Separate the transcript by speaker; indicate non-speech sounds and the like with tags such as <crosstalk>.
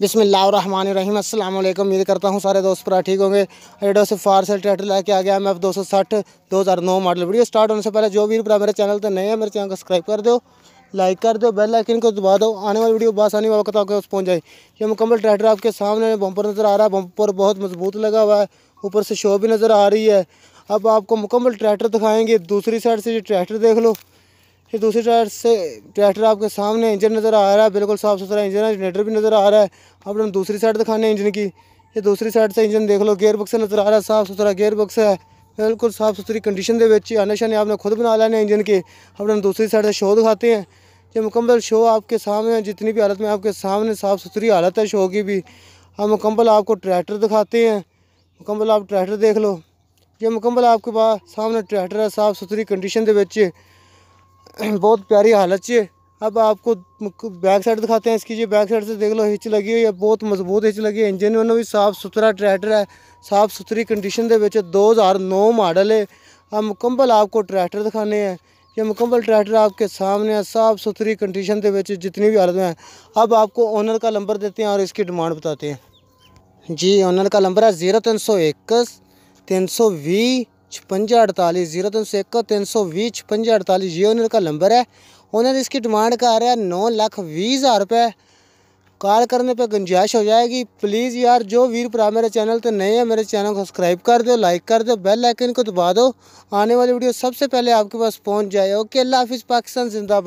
Speaker 1: बिसमीम अल्लाम उम्मीद करता हूँ सारे दोस्त पूरा ठीक होंगे एडो से फार से ट्रैक्टर लेके आ गया मैं अब दो सौ साठ दो हज़ार नौ मॉडल वीडियो स्टार्ट होने से पहले जो भी पूरा मेरे चैनल पर नए है मेरे चैनल को सब्सक्राइब कर दो लाइक कर दो बेल आइकन को दबा दो आने वाली वीडियो बस आने वक्त आपके पहुँच जाए ये मुकम्मल ट्रैक्टर आपके सामने बम्पर नज़र आ रहा है बम्पर बहुत मजबूत लगा हुआ है ऊपर से शो भी नज़र आ रही है अब आपको मुकम्मल ट्रैक्टर दिखाएँगे दूसरी साइड से ये ट्रैक्टर देख लो फिर दूसरी टायर से ट्रैक्टर आपके सामने इंजन नज़र आ रहा है बिल्कुल साफ़ सुथरा इंजन है जनरेटर भी नज़र आ रहा है अब हम दूसरी साइड दिखाने इंजन की ये दूसरी साइड से इंजन देख लो गेयर बक्स नज़र आ रहा है साफ़ सुथरा गेयर बक्स है बिल्कुल साफ़ सुथरी कंडीशन के बच्चे आने शाने आपने खुद बना लेने इंजन के अब हम दूसरी साइड से शो दिखाते हैं ये मुकम्मल शो आपके सामने है जितनी भी हालत में आपके सामने साफ़ सुथरी हालत है शो की भी हम मुकम्मल आपको ट्रैक्टर दिखाते हैं मुकम्मल आप ट्रैक्टर देख लो ये मुकम्मल आपके पास सामने ट्रैक्टर है साफ़ सुथरी कंडीशन के बच्चे <clears throat> बहुत प्यारी हालत है अब आपको बैक साइड दिखाते हैं इसकी ये बैक साइड से देख लो हिच लगी हुई है बहुत मजबूत हिच लगी है इंजन में भी साफ सुथरा ट्रैक्टर है साफ सुथरी कंडीशन के हज़ार नौ मॉडल है अब मुकम्मल आपको ट्रैक्टर दिखाने हैं ये मुकम्मल ट्रैक्टर आपके सामने है साफ़ सुथरी कंडीशन के बच्चे जितनी भी हालत में है अब आपको ऑनर का नंबर देते हैं और इसकी डिमांड बताते हैं जी ऑनर का नंबर है ज़ीरो तीन सौ इक्कीस तीन सौ बीस छपंजा अड़तालीस जीरो तीन सौ एक तीन सौ भी छपंजा अड़तालीस ये ओनर का नंबर है उन्होंने इसकी डिमांड कर रहा है नौ लाख बीस हज़ार रुपये कॉल करने पे गुंजाइश हो जाएगी प्लीज़ यार जो वीर भरा मेरे चैनल तो नए हैं मेरे चैनल को सब्सक्राइब कर दो लाइक कर दो बेल आइकन को दबा दो आने वाली वीडियो सबसे पहले आपके पास पहुँच जाए ओके अल्लाह हाफिज़ पाकिस्तान जिंदाबाद